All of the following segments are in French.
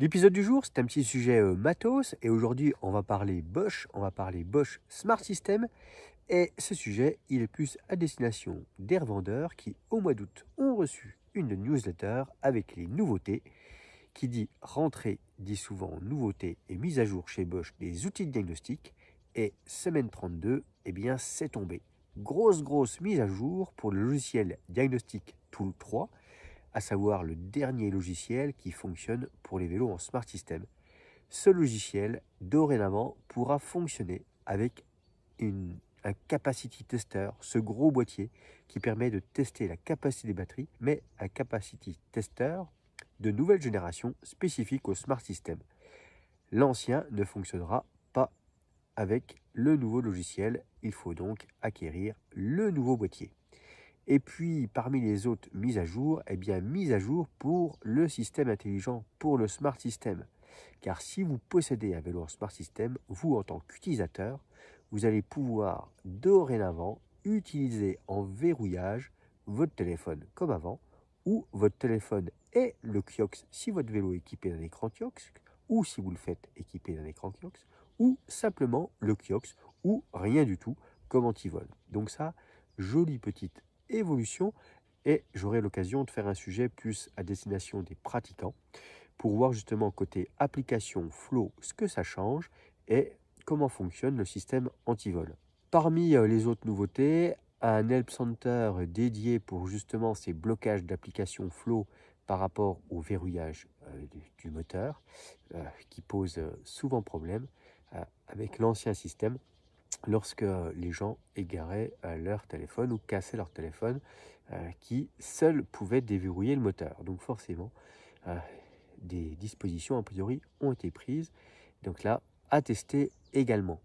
L'épisode du jour, c'est un petit sujet euh, matos et aujourd'hui on va parler Bosch, on va parler Bosch Smart System et ce sujet il est plus à destination des revendeurs qui au mois d'août ont reçu une newsletter avec les nouveautés qui dit rentrée dit souvent nouveautés et mise à jour chez Bosch des outils de diagnostic et semaine 32 eh bien c'est tombé. Grosse grosse mise à jour pour le logiciel diagnostic Tool 3 à savoir le dernier logiciel qui fonctionne pour les vélos en Smart System. Ce logiciel, dorénavant, pourra fonctionner avec un capacity tester, ce gros boîtier qui permet de tester la capacité des batteries, mais un capacity tester de nouvelle génération spécifique au Smart System. L'ancien ne fonctionnera pas avec le nouveau logiciel, il faut donc acquérir le nouveau boîtier. Et puis, parmi les autres mises à jour, eh bien, mise à jour pour le système intelligent, pour le smart system. Car si vous possédez un vélo en smart system, vous, en tant qu'utilisateur, vous allez pouvoir dorénavant utiliser en verrouillage votre téléphone comme avant, ou votre téléphone et le kiox si votre vélo est équipé d'un écran kiox, ou si vous le faites équipé d'un écran kiox, ou simplement le kiox, ou rien du tout, comme antivol. Donc ça, jolie petite évolution et j'aurai l'occasion de faire un sujet plus à destination des pratiquants pour voir justement côté application flow ce que ça change et comment fonctionne le système antivol. Parmi euh, les autres nouveautés, un help center dédié pour justement ces blocages d'application flow par rapport au verrouillage euh, du, moteur euh, qui pose souvent problème avec l'ancien système lorsque euh, les gens égaraient euh, leur téléphone ou cassaient leur téléphone euh, qui seul pouvait déverrouiller le moteur. Donc forcément, des dispositions a priori ont été prises. Donc là, à tester également.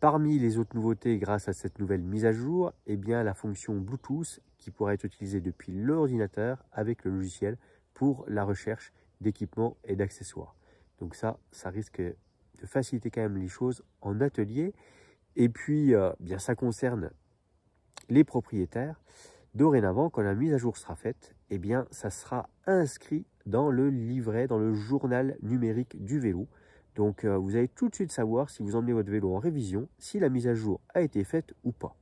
Parmi les autres nouveautés grâce à cette nouvelle mise à jour, eh bien, la fonction Bluetooth qui pourra être utilisée depuis l'ordinateur avec le logiciel pour la recherche d'équipements et d'accessoires. Donc ça, ça risque de faciliter quand même les choses en atelier. Et puis, euh, bien, ça concerne les propriétaires. Dorénavant, quand la mise à jour sera faite, eh bien, ça sera inscrit dans le livret, dans le journal numérique du vélo. Donc, euh, vous allez tout de suite savoir si vous emmenez votre vélo en révision, si la mise à jour a été faite ou pas,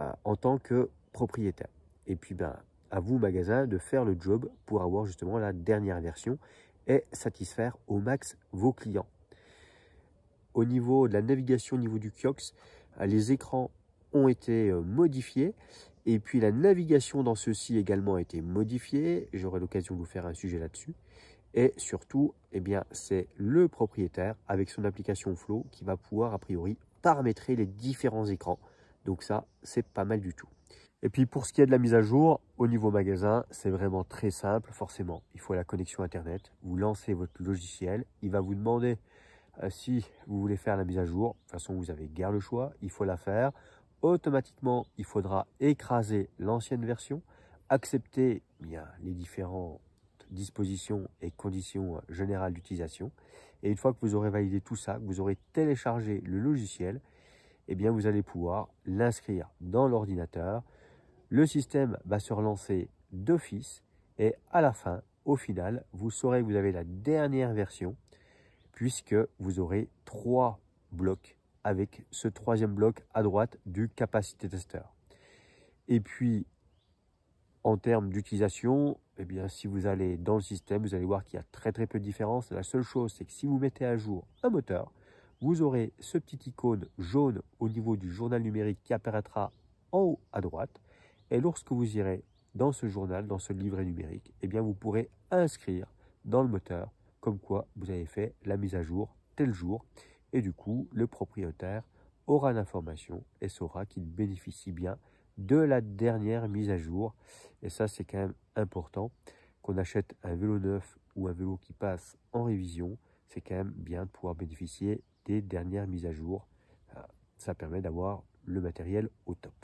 euh, en tant que propriétaire. Et puis, ben, à vous, magasin, de faire le job pour avoir justement la dernière version et satisfaire au max vos clients au niveau de la navigation, au niveau du kiox, euh, les écrans ont été euh, modifiés. Et puis la navigation dans ceux-ci également a été modifiée. J'aurai l'occasion de vous faire un sujet là-dessus. Et surtout, eh bien, c'est le propriétaire avec son application Flow qui va pouvoir a priori paramétrer les différents écrans. Donc ça, c'est pas mal du tout. Et puis pour ce qui est de la mise à jour, au niveau magasin, c'est vraiment très simple, forcément. Il faut la connexion Internet, vous lancez votre logiciel, il va vous demander euh, si vous voulez faire la mise à jour, de toute façon, vous avez guère le choix, il faut la faire. Automatiquement, il faudra écraser l'ancienne version, accepter eh les différentes dispositions et conditions euh, générales d'utilisation. Et une fois que vous aurez validé tout ça, que vous aurez téléchargé le logiciel, eh bien, vous allez pouvoir l'inscrire dans l'ordinateur. Le système va se relancer d'office et à la fin, au final, vous saurez que vous avez la dernière version puisque vous aurez trois blocs avec ce troisième bloc à droite du capacité tester. Et puis, en termes d'utilisation, eh bien, si vous allez dans le système, vous allez voir qu'il y a très très peu de différence. La seule chose, c'est que si vous mettez à jour un moteur, vous aurez ce petit icône jaune au niveau du journal numérique qui apparaîtra en haut à droite. Et lorsque vous irez dans ce journal, dans ce livret numérique, eh bien, vous pourrez inscrire dans le moteur comme quoi vous avez fait la mise à jour tel jour. Et du coup, le propriétaire aura l'information et saura qu'il bénéficie bien de la dernière mise à jour. Et ça, c'est quand même important. Qu'on achète un vélo neuf ou un vélo qui passe en révision, c'est quand même bien de pouvoir bénéficier des dernières mises à jour. Ah, ça permet d'avoir le matériel au top.